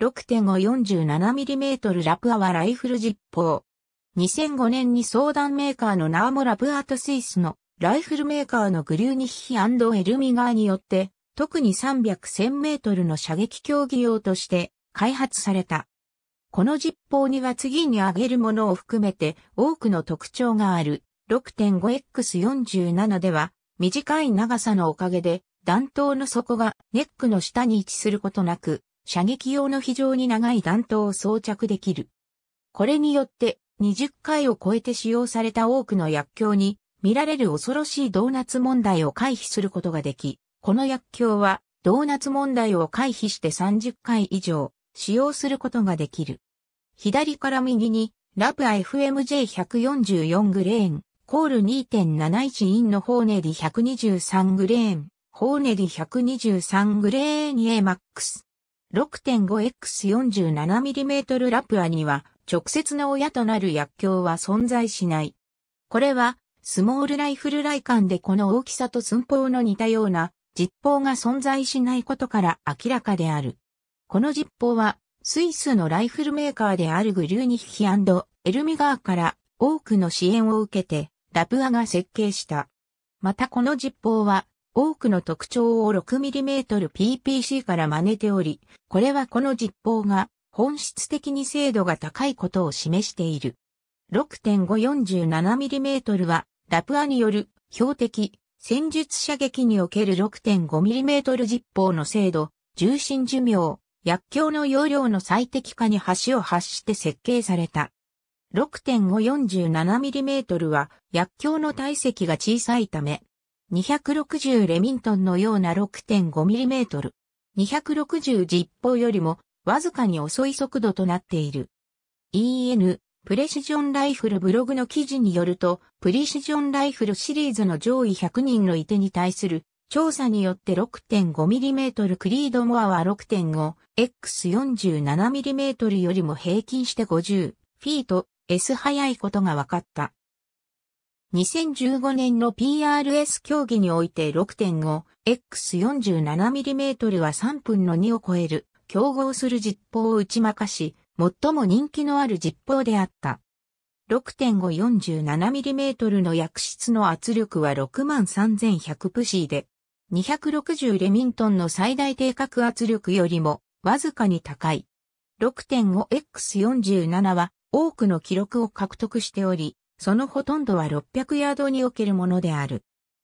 6.547mm ラプアはライフル実砲。2005年に相談メーカーのナーモラプアとスイスのライフルメーカーのグリューニッヒエルミガーによって、特に300 1000メートルの射撃競技用として開発された。この実砲には次に挙げるものを含めて多くの特徴がある 6.5X47 では短い長さのおかげで弾頭の底がネックの下に位置することなく射撃用の非常に長い弾頭を装着できる。これによって20回を超えて使用された多くの薬莢に見られる恐ろしいドーナツ問題を回避することができ、この薬莢はドーナツ問題を回避して30回以上使用することができる。左から右にラブ FMJ144 グレーン、コール2.71インのホーネリ123グレーン、ホーネリ123グレーン a ックス。6.5x47mm ラプアには直接の親となる薬莢は存在しない。これはスモールライフルライカンでこの大きさと寸法の似たような実砲が存在しないことから明らかである。この実砲はスイスのライフルメーカーであるグルーニッヒエルミガーから多くの支援を受けてラプアが設計した。またこの実砲は多くの特徴を 6mmppc から真似ており、これはこの実法が本質的に精度が高いことを示している。6.547mm はラプアによる標的、戦術射撃における 6.5mm 実法の精度、重心寿命、薬莢の容量の最適化に端を発して設計された。6.547mm は薬莢の体積が小さいため、260レミントンのような 6.5mm。260実砲よりもわずかに遅い速度となっている。EN プレシジョンライフルブログの記事によると、プレシジョンライフルシリーズの上位100人の射手に対する調査によって 6.5mm クリードモアは 6.5x47mm よりも平均して50フィート S 速いことが分かった。2015年の PRS 競技において 6.5X47mm は3分の2を超える競合する実砲を打ち負かし、最も人気のある実砲であった。6.547mm の薬室の圧力は63,100プシーで、260レミントンの最大定格圧力よりもわずかに高い。6.5X47 は多くの記録を獲得しており、そのほとんどは600ヤードにおけるものである。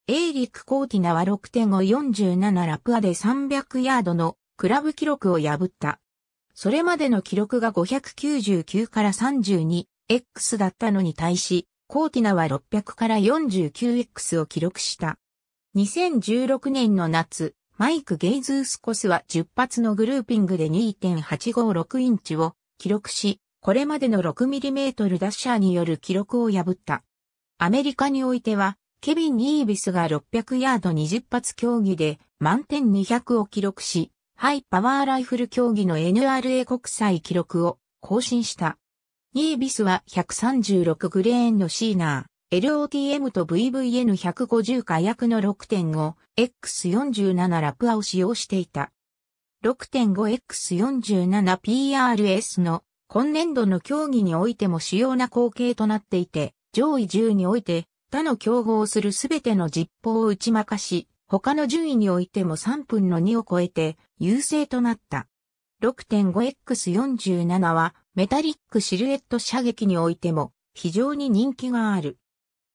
エイリック・コーティナは6.547ラプアで300ヤードのクラブ記録を破った。それまでの記録が599から 32X だったのに対し、コーティナは600から 49X を記録した。2016年の夏、マイク・ゲイズスコスは10発のグルーピングで2.856インチを記録し、これまでの 6mm ダッシャーによる記録を破った。アメリカにおいては、ケビン・ニービスが600ヤード20発競技で満点200を記録し、ハイパワーライフル競技の NRA 国際記録を更新した。ニービスは136グレーンのシーナー、LOTM と VVN150 火薬の 6.5X47 ラプアを使用していた。6.5X47PRS の今年度の競技においても主要な光景となっていて、上位10において他の競合するすべての実報を打ち負かし、他の順位においても3分の2を超えて優勢となった。6.5X47 はメタリックシルエット射撃においても非常に人気がある。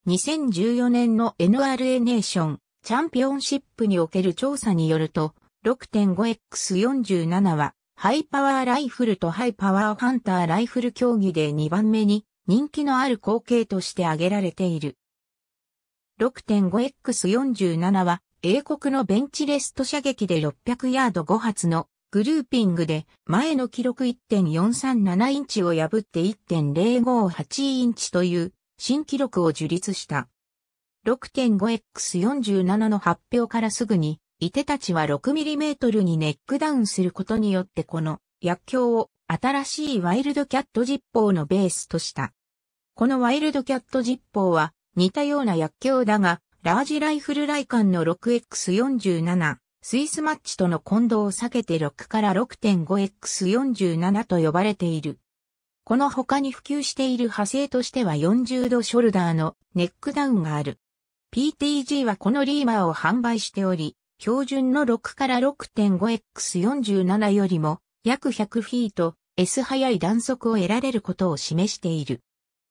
2014年の NRA ネーションチャンピオンシップにおける調査によると 6.5X47 はハイパワーライフルとハイパワーハンターライフル競技で2番目に人気のある光景として挙げられている。6.5X47 は英国のベンチレスト射撃で600ヤード5発のグルーピングで前の記録1.437インチを破って1.058インチという新記録を樹立した。6.5X47 の発表からすぐに伊手たちは 6mm にネックダウンすることによってこの薬莢を新しいワイルドキャット実法のベースとした。このワイルドキャット実法は似たような薬莢だが、ラージライフルライカンの 6X47、スイスマッチとの混同を避けて6から 6.5X47 と呼ばれている。この他に普及している派生としては40度ショルダーのネックダウンがある。PTG はこのリーマーを販売しており、標準の6から 6.5x47 よりも約100フィート S 速い弾速を得られることを示している。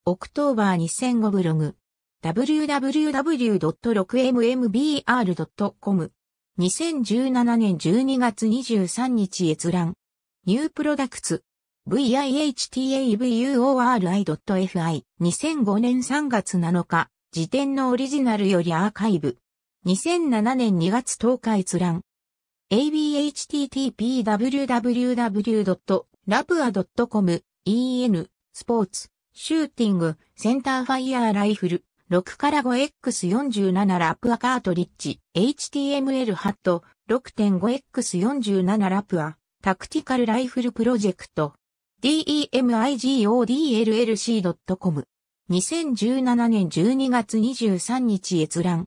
オクトーバー2005ブログ www.6mmbr.com 2017年12月23日閲覧ニュープロダクツ vihtavuori.fi2005 年3月7日時点のオリジナルよりアーカイブ2007年2月10日閲覧。a b h t t p w w l a p u a c o m en スポーツシューティングセンターファイヤーライフル6から 5X47 ラプアカートリッジ HTML ハット 6.5X47 ラプアタクティカルライフルプロジェクト demigodllc.com 2017年12月23日閲覧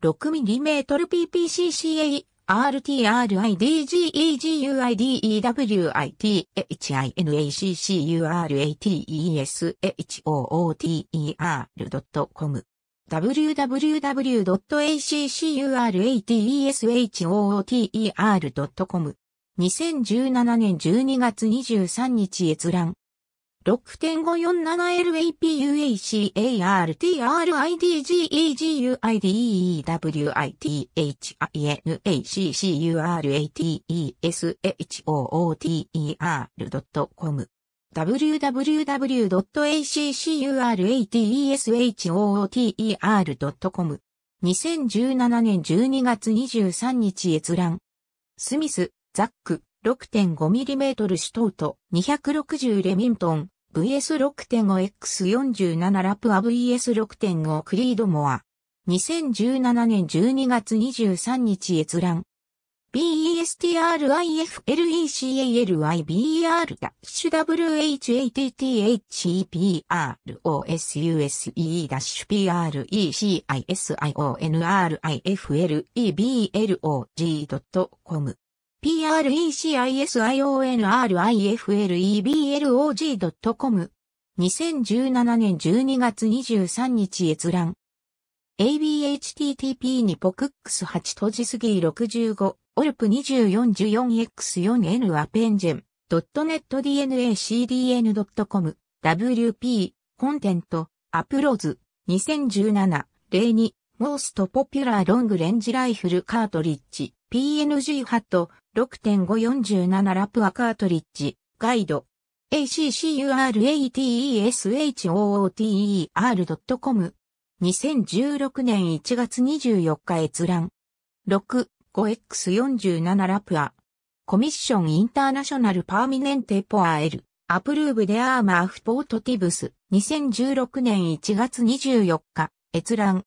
6 m m p p c c a r t r i d g e g u i d e w i t h i n a c c u r a t e s h o t e r c o m w w w a c c u r a t e s h o t e r c o m 2017年12月23日閲覧6 5 4 7 l a p u a c a r t r i d g e g u i d e a t i n a c c u r a t e s h o o t e r c o m www.accurateshooter.com 2017年12月23日閲覧スミス、ザック 6.5mm シュトート260レミントン VS6.5X47 ラプア VS6.5 クリードモア2017年12月23日閲覧 b e s t r i f l e c a l i b e r ダッシュ WHATTHEPROSUSE ダッシュ PRECISIONRIFLEBLOG.com precionrifleb.com s i l o g 2017年12月23日閲覧 abhttp にポクックス8閉じすぎ65オルプ 2414x4n アペンジェン .netdnacdn.com wp コンテントアプローズ2017-02 a ーストポピュラーロングレンジライフルカートリッジ PNG ハット6.547ラプアカートリッジ、ガイド。a c c u r a t e s o o t e r c o m 2016年1月24日閲覧。6.5x47 ラプア。コミッションインターナショナルパーミネンテポアエル。アプルーブでアーマーフポートティブス。2016年1月24日。閲覧。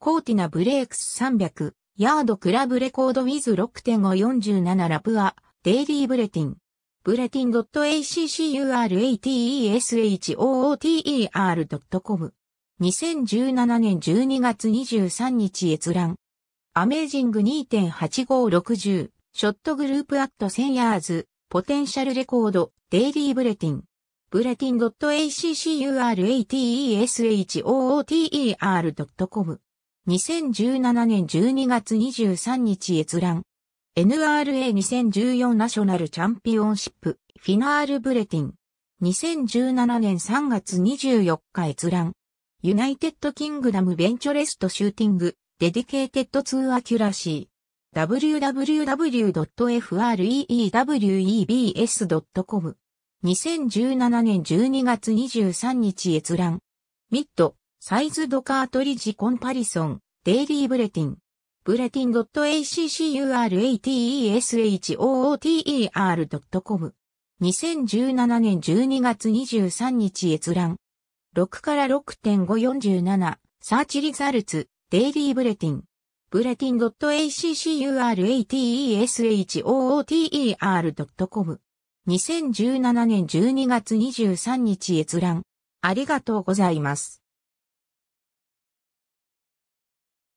コーティナブレークス300。ヤードクラブレコードウィズ6.547ラプア、デイリーブレティン。ブレティン .accurateshooter.com。2017年12月23日閲覧。アメージング2.8560、ショットグループアット1000ヤーズ、ポテンシャルレコード、デイリーブレティン。ブレティン .accurateshooter.com。2017年12月23日閲覧。NRA2014 ナショナルチャンピオンシップフィナールブレティン。2017年3月24日閲覧。ユナイテッドキングダムベンチョレストシューティングデディケーテッド2アキュラシー。www.freewebs.com2017 年12月23日閲覧。ミッド、サイズドカートリッジコンパリソン、デイリーブレティン。ブレティン .accurateSHOOTER.com。2017年12月23日閲覧。6から6.547、サーチリザルツ、デイリーブレティン。ブレティン .accurateSHOOTER.com。2017年12月23日閲覧。ありがとうございます。